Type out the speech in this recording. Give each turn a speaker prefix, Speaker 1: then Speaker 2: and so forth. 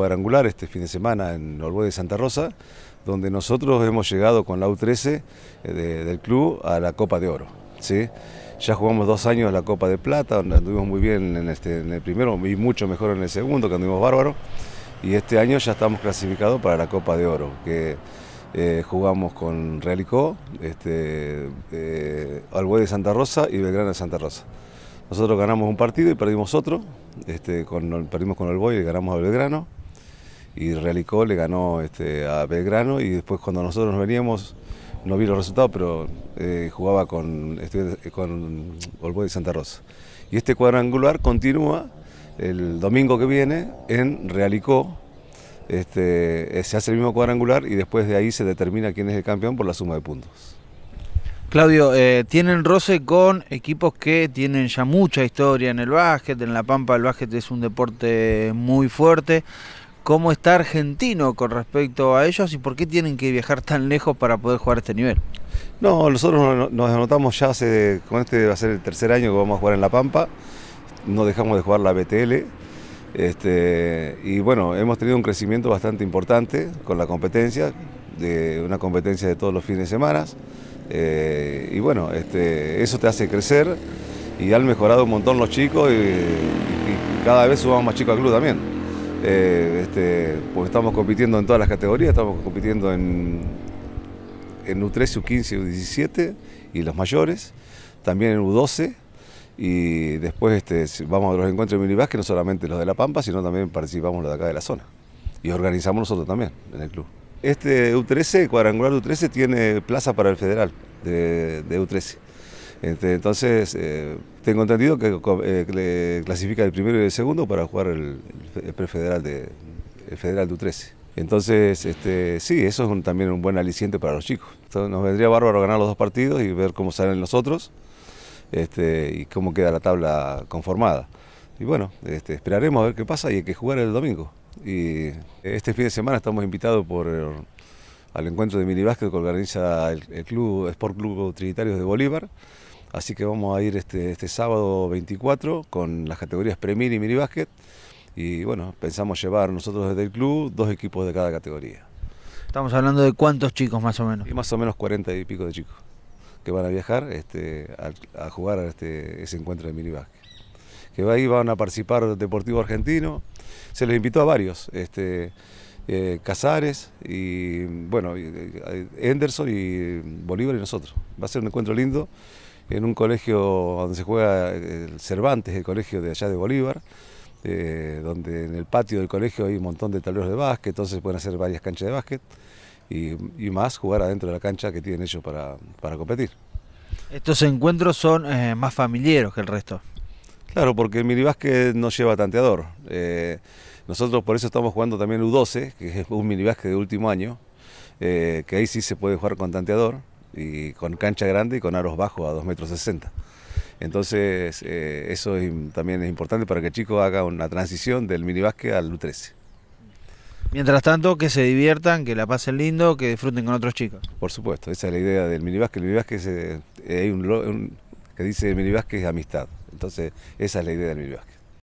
Speaker 1: cuadrangular este fin de semana en Olboy de Santa Rosa, donde nosotros hemos llegado con la U13 eh, del club a la Copa de Oro. ¿sí? Ya jugamos dos años la Copa de Plata, donde anduvimos muy bien en, este, en el primero y mucho mejor en el segundo, que anduvimos bárbaro. Y este año ya estamos clasificados para la Copa de Oro, que eh, jugamos con Realicó, este, eh, de Santa Rosa y Belgrano de Santa Rosa. Nosotros ganamos un partido y perdimos otro, este, con, perdimos con Alboy y ganamos a Belgrano y Realicó le ganó este, a Belgrano y después cuando nosotros veníamos, no vi los resultados, pero eh, jugaba con, este, con de Santa Rosa. Y este cuadrangular continúa el domingo que viene en Realicó. Este, eh, se hace el mismo cuadrangular y después de ahí se determina quién es el campeón por la suma de puntos.
Speaker 2: Claudio, eh, tienen roce con equipos que tienen ya mucha historia en el básquet, en La Pampa el básquet es un deporte muy fuerte cómo está Argentino con respecto a ellos y por qué tienen que viajar tan lejos para poder
Speaker 1: jugar a este nivel. No, nosotros nos anotamos ya hace, con este va a ser el tercer año que vamos a jugar en La Pampa, no dejamos de jugar la BTL. Este, y bueno, hemos tenido un crecimiento bastante importante con la competencia, de una competencia de todos los fines de semana. Eh, y bueno, este, eso te hace crecer y han mejorado un montón los chicos y, cada vez subamos más chicos al club también. Eh, este, pues estamos compitiendo en todas las categorías, estamos compitiendo en, en U13, U15, U17 y los mayores, también en U12 y después este, vamos a los encuentros de que no solamente los de La Pampa, sino también participamos los de acá de la zona y organizamos nosotros también en el club. Este U13, cuadrangular U13, tiene plaza para el federal de, de U13. Este, entonces, eh, tengo entendido que, eh, clasifica el primero y el segundo para jugar el, prefederal de, federal de U13. Entonces, este, sí, eso es también un buen aliciente para los chicos. nos vendría bárbaro ganar los dos partidos y ver cómo salen los otros este, y cómo queda la tabla conformada. Y bueno, esperaremos a ver qué pasa y hay que jugar el domingo. Y este fin de semana estamos invitados por, al encuentro de minibásquet que organiza el, club, Sport Club Trinitarios de Bolívar. Así que vamos a ir este, este sábado 24 con las categorías Premier y Mini básquet Y bueno, pensamos llevar nosotros desde el club dos equipos de cada categoría.
Speaker 2: Estamos hablando de cuántos chicos más o menos. Y
Speaker 1: más o menos 40 y pico de chicos que van a viajar este, a, jugar a este, ese encuentro de mini básquet Que ahí van a participar Deportivo Argentino. Se les invitó a varios. Este, eh, Casares y bueno, eh, Henderson y Bolívar y nosotros. Va a ser un encuentro lindo en un colegio donde se juega el Cervantes, el colegio de allá de Bolívar, eh, donde en el patio del colegio hay un montón de tableros de básquet, entonces pueden hacer varias canchas de básquet y, más jugar adentro de la cancha que tienen ellos para, competir.
Speaker 2: Estos encuentros son eh, más familiares que el resto.
Speaker 1: Claro, porque el minibásquet no lleva tanteador. Eh, nosotros por eso estamos jugando también U12, que es un minibásquet de último año, que ahí sí se puede jugar con tanteador y con cancha grande y con aros bajos a 2 metros. 60. Entonces, eh, eso también es importante para que el chico haga una transición del minibásquet al U13. Mientras tanto, que
Speaker 2: se diviertan, que la pasen
Speaker 1: lindo, que disfruten con otros chicos. Por supuesto, esa es la idea del minibasque. El minibásquet es, eh, hay que dice es amistad. Entonces, esa es la idea del minibásquet.